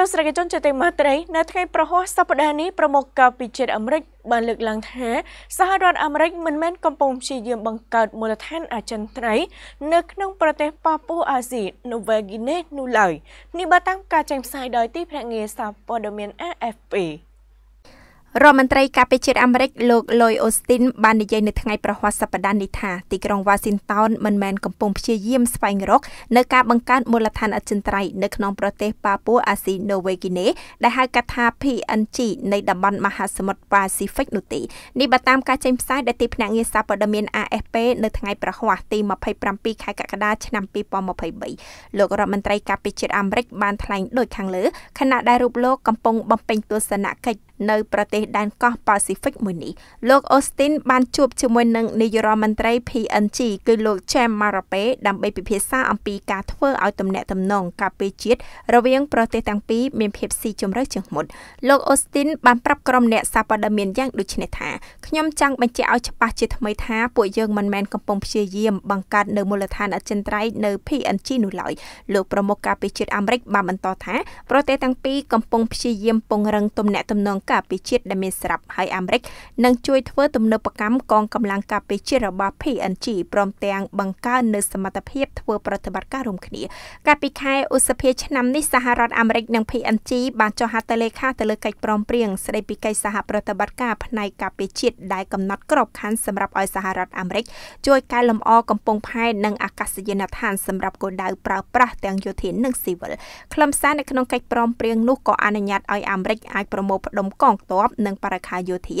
ទស្សនវិជ្ជាជាទីមេត្រីនៅថ្ងៃប្រហោះសប្តាហ៍នេះប្រមុខកៅពីជាតិអាមេរិកបានលើកឡើងថាសហរដ្ឋអាមេរិកមិនមែនកំពុងព្យាយាមបង្កើតមូលដ្ឋានអចិន្ត្រៃយ៍នៅក្នុងប្រទេសប៉ាពូអាស៊ីនូវែលហ្គីណេនោះឡើយនេះបើតាមការចេញផ្សាយដោយទីភ្នាក់ងារសារព័ត៌មាន AFP ។រដ្ឋមន្ត្រីការពារជាតិអាមេរិកលោក Lloyd Austin បាននិយាយនៅថ្ងៃប្រហ័សសប្តាហ៍នេះថាទីក្រុង Washington មិនមែនកំពុងព្យាយាមស្វែងរកនៅការបង្កើតមូលដ្ឋានអចិន្ត្រៃយ៍នៅក្នុងប្រទេសប៉ាពួអាស៊ីណូវេគីណេដែលហៅកាត់ថា PNG នៃតំបន់មហាសមុទ្រ Pacific នោះទេនេះបើតាមការចេញផ្សាយដែលទីភ្នាក់ងារសារព័ត៌មាន AFP នៅថ្ងៃប្រហ័សទី27ខែកក្កដាឆ្នាំ2023លោករដ្ឋមន្ត្រីការពារជាតិអាមេរិកបានថ្លែងដូចខាងលើខណៈដែលរូបលោកកំពុងបំពេញទស្សនកិច្ចនៅប្រទេសដែនកោះប៉ាស៊ីហ្វិកមួយនេះលោកអូស្ទីនបាន ជួបជាមួយនឹងនាយរដ្ឋមន្ត្រី PNG គឺលោក Cham Marape ដើម្បីពិភាក្សា អំពីការធ្វើឲ្យទំនាក់ទំនងការពារជាតិរវាងប្រទេសទាំងពីរមានភាពស៊ីជម្រៅជាងមុនលោកអូស្ទីនបានប្រាប់ក្រុមអ្នកសារព័ត៌មានយ៉ាងដូចនេះថាខ្ញុំចង់បញ្ជាក់ឲ្យច្បាស់ជាថ្មីថាពួកយើងមិនមែនកំពុងព្យាយាមបង្កើតនៅមូលដ្ឋានអចិន្ត្រៃយ៍នៅ PNG នោះឡើយលោកប្រមុខការពារជាតិអាមេរិកបានបន្តថាប្រទេសទាំងពីរកំពុងព្យាយាមពង្រឹងទំនាក់ទំនងការពារជាតិដែលមានស្រាប់ហើយអាមេរិកនឹងជួយធ្វើទំនើបកម្មកងកម្លាំងការពារជាតិរបស់ PNG ព្រមទាំងបង្កើននូវសមត្ថភាពធ្វើប្រតិបត្តិការរួមគ្នា កាលពីខែឧសភាឆ្នាំនេះសហរដ្ឋអាមេរិកនិង PNG បានចុះហត្ថលេខាទៅលើកិច្ចព្រមព្រៀងស្តីពីកិច្ចសហប្រតិបត្តិការផ្នែកការពារជាតិដែលកំណត់ក្របខ័ណ្ឌសម្រាប់ឲ្យសហរដ្ឋអាមេរិកជួយកែលម្អកំពង់ផែនិងអាកាសយានដ្ឋានសម្រាប់គោលដៅប្រើប្រាស់ទាំងយោធានិងស៊ីវិលខ្លឹមសារនៅក្នុងកិច្ចព្រមព្រៀងនោះក៏អនុញ្ញាតឲ្យអាមេរិកអាចប្រមូលផ្ដុំកងទ័ពនិងបរិខាយោធា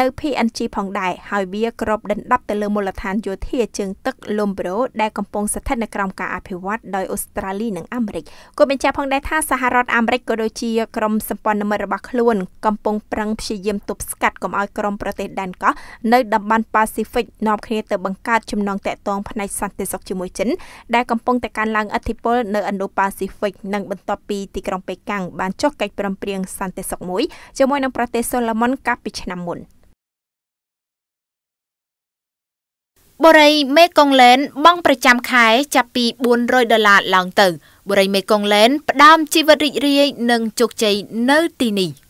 នៅ PNG ផងដែរហើយវាគ្របដណ្ដប់ទៅលើមូលដ្ឋានយោធាជើងទឹក Lombro ដែលកំពុងស្ថិតនៅក្រោមការអភិវឌ្ឍដោយអូស្ត្រាលីនិងអាមេរិកក៏បញ្ជាក់ផងដែរថាសហរដ្ឋអាមេរិកក៏ដូចជាក្រុមសម្ព័ន្ធមិត្តរបស់ខ្លួន កំពុងប្រឹងព្យាយាមទប់ស្កាត់កុំឲ្យក្រុមប្រទេសដែនកោះនៅតំបន់ Pacific នាំគ្នាទៅបង្កើតចំណងតាក់ទងផ្នែកសន្តិសុខជាមួយចិនដែលកំពុងតែកើនឡើងឥទ្ធិពលនៅ Indo-Pacific និងបន្ទាប់ពីទីក្រុងប៉េកាំងបានចុះកិច្ចព្រមព្រៀងសន្តិសុខមួយជាមួយជាមួយនឹងប្រទេសសូឡូមុនកាលពីឆ្នាំមុន។បុរីមេកុងឡែន បង់ប្រចាំខែចាប់ពី400ដុល្លារឡើងទៅបុរីមេកុងឡែនផ្ដើមជីវិតរីករាយ និងជោគជ័យនៅទីនេះ។